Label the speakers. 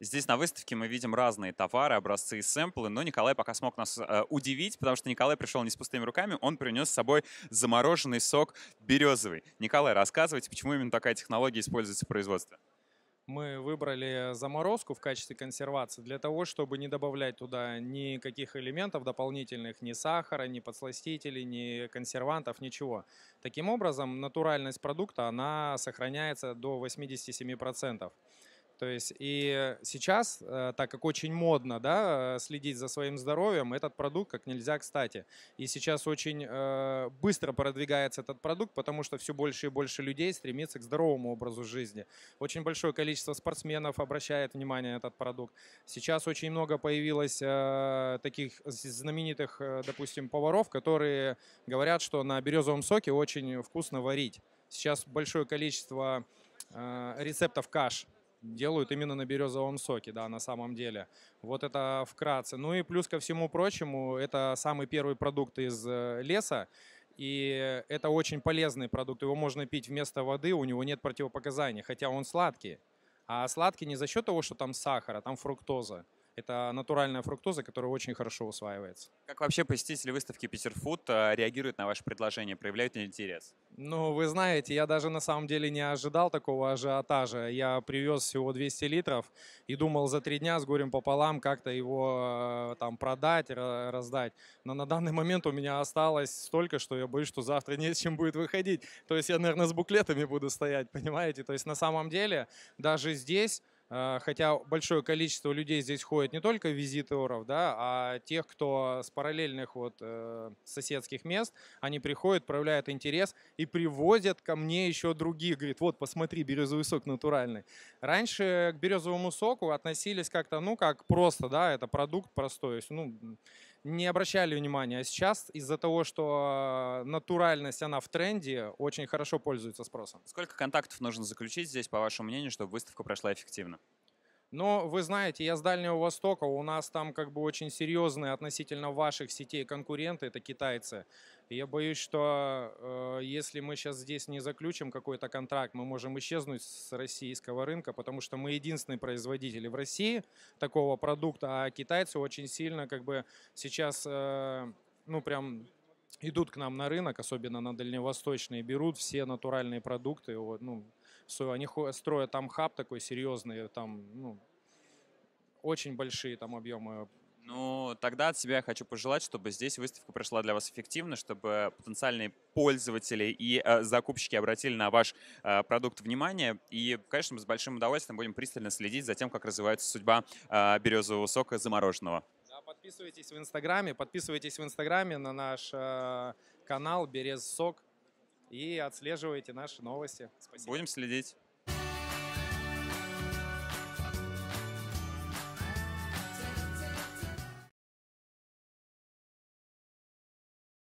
Speaker 1: Здесь на выставке мы видим разные товары, образцы и сэмплы, но Николай пока смог нас э, удивить, потому что Николай пришел не с пустыми руками, он принес с собой замороженный сок березовый. Николай, рассказывайте, почему именно такая технология используется в производстве?
Speaker 2: мы выбрали заморозку в качестве консервации для того, чтобы не добавлять туда никаких элементов дополнительных, ни сахара, ни подсластителей, ни консервантов, ничего. Таким образом, натуральность продукта, она сохраняется до 87%. То есть и сейчас, э, так как очень модно да, э, следить за своим здоровьем, этот продукт как нельзя кстати. И сейчас очень э, быстро продвигается этот продукт, потому что все больше и больше людей стремится к здоровому образу жизни. Очень большое количество спортсменов обращает внимание на этот продукт. Сейчас очень много появилось таких знаменитых, допустим, поваров, которые говорят, что на березовом соке очень вкусно варить. Сейчас большое количество рецептов каш делают именно на березовом соке, да, на самом деле. Вот это вкратце. Ну и плюс ко всему прочему, это самый первый продукт из э, леса, и это очень полезный продукт. Его можно пить вместо воды, у него нет противопоказаний, хотя он сладкий. А сладкий не за счет того, что там сахара, там фруктоза. Это натуральная фруктоза, которая очень хорошо усваивается.
Speaker 1: Как вообще посетители выставки Питерфуд а, реагируют на ваше предложение, проявляют ли интерес?
Speaker 2: Ну, вы знаете, я даже на самом деле не ожидал такого ажиотажа. Я привез всего 200 литров и думал за три дня с горем пополам как-то его а, там продать, раздать. Но на данный момент у меня осталось столько, что я боюсь, что завтра не с чем будет выходить. То есть я, наверное, с буклетами буду стоять, понимаете? То есть на самом деле даже здесь Э, хотя большое количество людей здесь ходит не только визитеров, да, а тех, кто с параллельных вот э, соседских мест, они приходят, проявляют интерес и привозят ко мне еще других, говорит, вот посмотри, березовый сок натуральный. Раньше к березовому соку относились как-то, ну как просто, да, это продукт простой, ну не обращали внимания. А сейчас из-за того, что натуральность, она в тренде, очень хорошо пользуется спросом.
Speaker 1: Сколько контактов нужно заключить здесь, по вашему мнению, чтобы выставка прошла эффективно? Украина.
Speaker 2: Но вы знаете, я с Дальнего Востока, у нас там как бы очень серьезные относительно ваших сетей конкуренты, это китайцы. я боюсь, что э, если мы сейчас здесь не заключим какой-то контракт, мы можем исчезнуть с российского рынка, потому что мы единственные производители в России такого продукта, а китайцы очень сильно как бы сейчас, э, ну прям идут к нам на рынок, особенно на дальневосточные, берут все натуральные продукты, вот, ну, свою. Они строят там хаб такой серьезный, там, ну, очень большие там объемы ну, тогда от себя я хочу
Speaker 1: пожелать, чтобы здесь выставка прошла для вас эффективно, чтобы потенциальные пользователи и э, закупщики обратили на ваш э, продукт внимание. И, конечно, мы с большим удовольствием будем пристально следить за тем, как развивается судьба э, березового сока замороженного.
Speaker 2: Да, подписывайтесь в Инстаграме, подписывайтесь в Инстаграме на наш э, канал Берез Сок и отслеживайте наши новости. Спасибо. Будем следить.